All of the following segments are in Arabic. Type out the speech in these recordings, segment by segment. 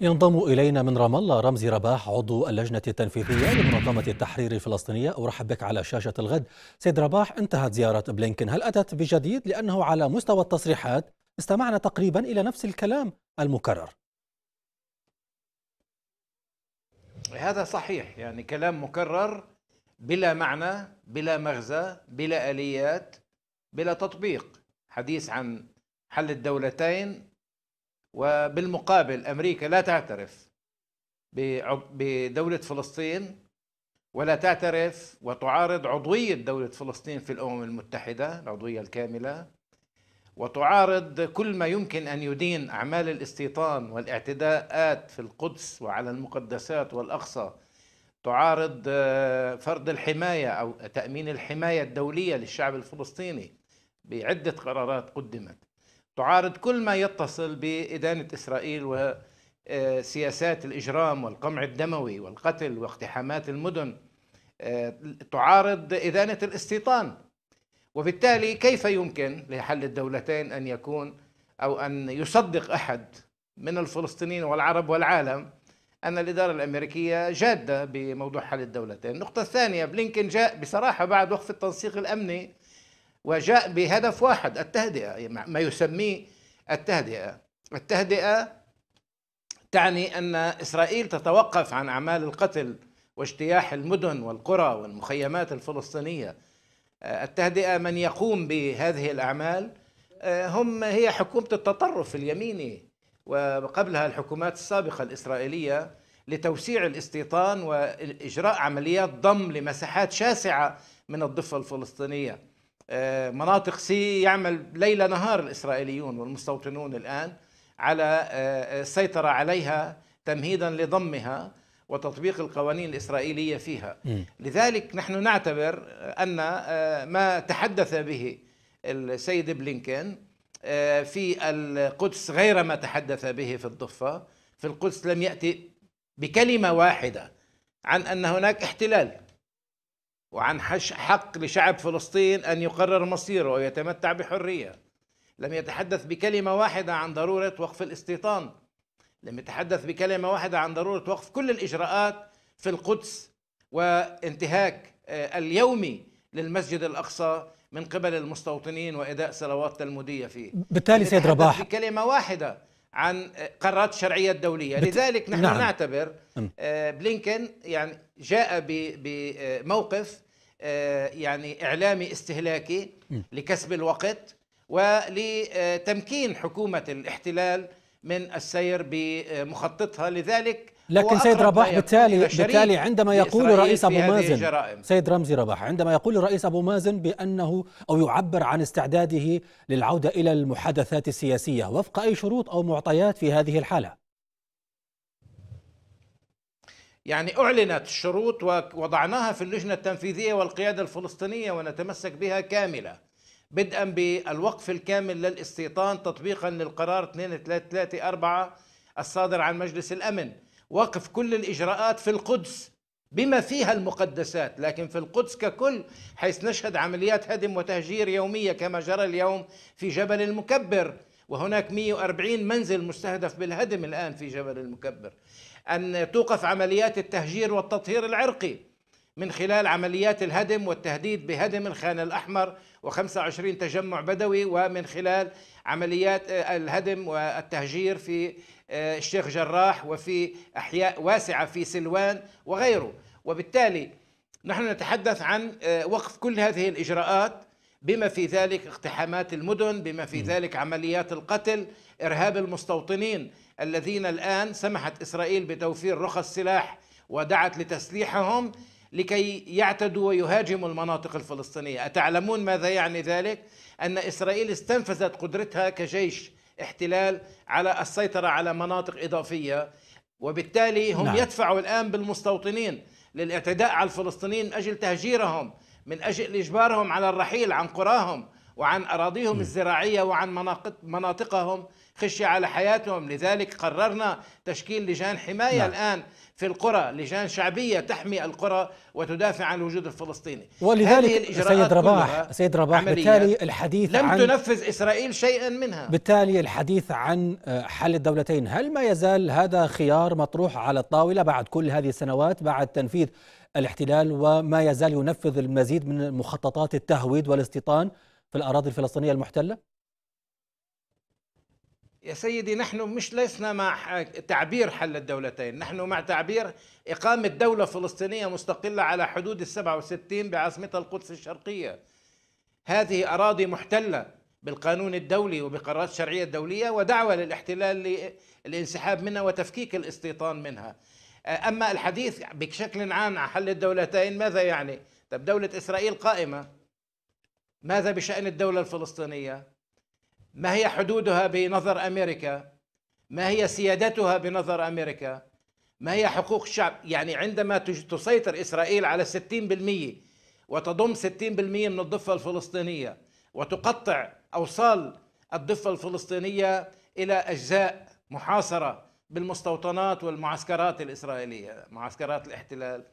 ينضم إلينا من رام الله رمزي رباح عضو اللجنة التنفيذية لمنظمة التحرير الفلسطينية أرحب بك على شاشة الغد سيد رباح انتهت زيارة بلينكن هل أتت بجديد لأنه على مستوى التصريحات استمعنا تقريبا إلى نفس الكلام المكرر هذا صحيح يعني كلام مكرر بلا معنى بلا مغزى بلا آليات بلا تطبيق حديث عن حل الدولتين وبالمقابل أمريكا لا تعترف بدولة فلسطين ولا تعترف وتعارض عضوية دولة فلسطين في الأمم المتحدة العضوية الكاملة وتعارض كل ما يمكن أن يدين أعمال الاستيطان والاعتداءات في القدس وعلى المقدسات والأقصى تعارض آه، فرض الحماية أو تأمين الحماية الدولية للشعب الفلسطيني بعدة قرارات قدمت تعارض كل ما يتصل بإدانة إسرائيل وسياسات الإجرام والقمع الدموي والقتل واقتحامات المدن آه، تعارض إدانة الاستيطان وبالتالي كيف يمكن لحل الدولتين أن يكون أو أن يصدق أحد من الفلسطينيين والعرب والعالم أن الإدارة الأمريكية جادة بموضوع حل الدولتين النقطة الثانية بلينكن جاء بصراحة بعد وقف التنسيق الأمني وجاء بهدف واحد التهدئة يعني ما يسميه التهدئة التهدئة تعني أن إسرائيل تتوقف عن أعمال القتل واجتياح المدن والقرى والمخيمات الفلسطينية التهدئة من يقوم بهذه الأعمال هم هي حكومة التطرف اليميني وقبلها الحكومات السابقة الإسرائيلية لتوسيع الاستيطان وإجراء عمليات ضم لمساحات شاسعة من الضفة الفلسطينية آه، مناطق سي يعمل ليل نهار الإسرائيليون والمستوطنون الآن على السيطرة آه، آه، عليها تمهيدا لضمها وتطبيق القوانين الإسرائيلية فيها لذلك نحن نعتبر أن ما تحدث به السيد بلينكين في القدس غير ما تحدث به في الضفة في القدس لم يأتي بكلمة واحدة عن أن هناك احتلال وعن حق لشعب فلسطين أن يقرر مصيره ويتمتع بحرية لم يتحدث بكلمة واحدة عن ضرورة وقف الاستيطان لم يتحدث بكلمة واحدة عن ضرورة وقف كل الإجراءات في القدس وانتهاك آه، اليومي للمسجد الأقصى من قبل المستوطنين وإداء صلوات تلمودية فيه بالتالي سيد رباح بكلمة واحدة عن قرارات الشرعية الدولية بت... لذلك نحن نعم. نعتبر نعم. آه، بلينكن يعني جاء بموقف آه، يعني إعلامي استهلاكي لكسب الوقت ولتمكين حكومة الاحتلال من السير بمخططها لذلك لكن سيد رباح بالتالي بالتالي عندما يقول الرئيس ابو مازن سيد رمزي رباح عندما يقول الرئيس ابو مازن بانه او يعبر عن استعداده للعوده الى المحادثات السياسيه وفق اي شروط او معطيات في هذه الحاله يعني أعلنت الشروط ووضعناها في اللجنة التنفيذية والقيادة الفلسطينية ونتمسك بها كاملة بدءا بالوقف الكامل للاستيطان تطبيقا للقرار 2334 الصادر عن مجلس الأمن وقف كل الإجراءات في القدس بما فيها المقدسات لكن في القدس ككل حيث نشهد عمليات هدم وتهجير يومية كما جرى اليوم في جبل المكبر وهناك 140 منزل مستهدف بالهدم الآن في جبل المكبر أن توقف عمليات التهجير والتطهير العرقي من خلال عمليات الهدم والتهديد بهدم الخان الأحمر و25 تجمع بدوي ومن خلال عمليات آه، الهدم والتهجير في آه، الشيخ جراح وفي أحياء واسعة في سلوان وغيره وبالتالي نحن نتحدث عن آه، وقف كل هذه الإجراءات بما في ذلك اقتحامات المدن بما في ذلك عمليات القتل إرهاب المستوطنين الذين الآن سمحت إسرائيل بتوفير رخص سلاح ودعت لتسليحهم لكي يعتدوا ويهاجموا المناطق الفلسطينية أتعلمون ماذا يعني ذلك؟ أن إسرائيل استنفذت قدرتها كجيش احتلال على السيطرة على مناطق إضافية وبالتالي هم نعم. يدفعوا الآن بالمستوطنين للاعتداء على الفلسطينيين من أجل تهجيرهم من أجل إجبارهم على الرحيل عن قراهم وعن أراضيهم الزراعية وعن مناطقهم خشية على حياتهم لذلك قررنا تشكيل لجان حماية نعم. الآن في القرى لجان شعبية تحمي القرى وتدافع عن الوجود الفلسطيني ولذلك سيد رباح سيد رباح بالتالي الحديث لم عن تنفذ إسرائيل شيئا منها بالتالي الحديث عن آه، حل الدولتين هل ما يزال هذا خيار مطروح على الطاولة بعد كل هذه السنوات بعد تنفيذ الاحتلال وما يزال ينفذ المزيد من مخططات التهويد والاستيطان في الأراضي الفلسطينية المحتلة؟ يا سيدي نحن مش لسنا مع تعبير حل الدولتين نحن مع تعبير إقامة دولة فلسطينية مستقلة على حدود السبعة وستين بعاصمتها القدس الشرقية هذه أراضي محتلة بالقانون الدولي وبقرارات الشرعية الدولية ودعوة للاحتلال للانسحاب منها وتفكيك الاستيطان منها آه، أما الحديث بشكل عام عن حل الدولتين ماذا يعني؟ طب دولة إسرائيل قائمة ماذا بشأن الدولة الفلسطينية؟ ما هي حدودها بنظر أمريكا؟ ما هي سيادتها بنظر أمريكا؟ ما هي حقوق الشعب؟ يعني عندما تسيطر إسرائيل على 60% وتضم 60% من الضفة الفلسطينية وتقطع أوصال الضفة الفلسطينية إلى أجزاء محاصرة بالمستوطنات والمعسكرات الإسرائيلية معسكرات الاحتلال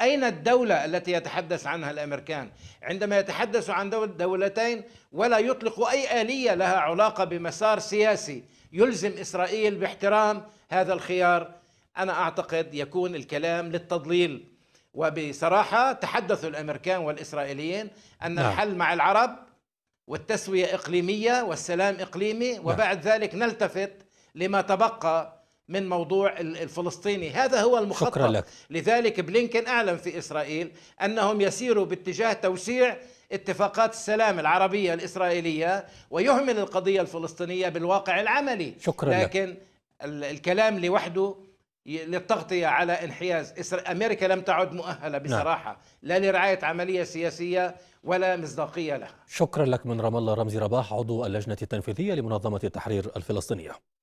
أين الدولة التي يتحدث عنها الأمريكان عندما يتحدث عن دولتين ولا يطلق أي آلية لها علاقة بمسار سياسي يلزم إسرائيل باحترام هذا الخيار أنا أعتقد يكون الكلام للتضليل وبصراحة تحدث الأمريكان والإسرائيليين أن لا. نعم. الحل مع العرب والتسوية إقليمية والسلام إقليمي نعم. وبعد ذلك نلتفت لما تبقى من موضوع الفلسطيني هذا هو المخطط شكرا لك. لذلك بلينكن أعلن في إسرائيل أنهم يسيروا باتجاه توسيع اتفاقات السلام العربية الإسرائيلية ويهمل القضية الفلسطينية بالواقع العملي شكرا لكن لك. الكلام لوحده للتغطية على انحياز أمريكا لم تعد مؤهلة نعم. بصراحة نعم. لا لرعاية عملية سياسية ولا مصداقية لها شكرا لك من رام الله رمزي رباح عضو اللجنة التنفيذية لمنظمة التحرير الفلسطينية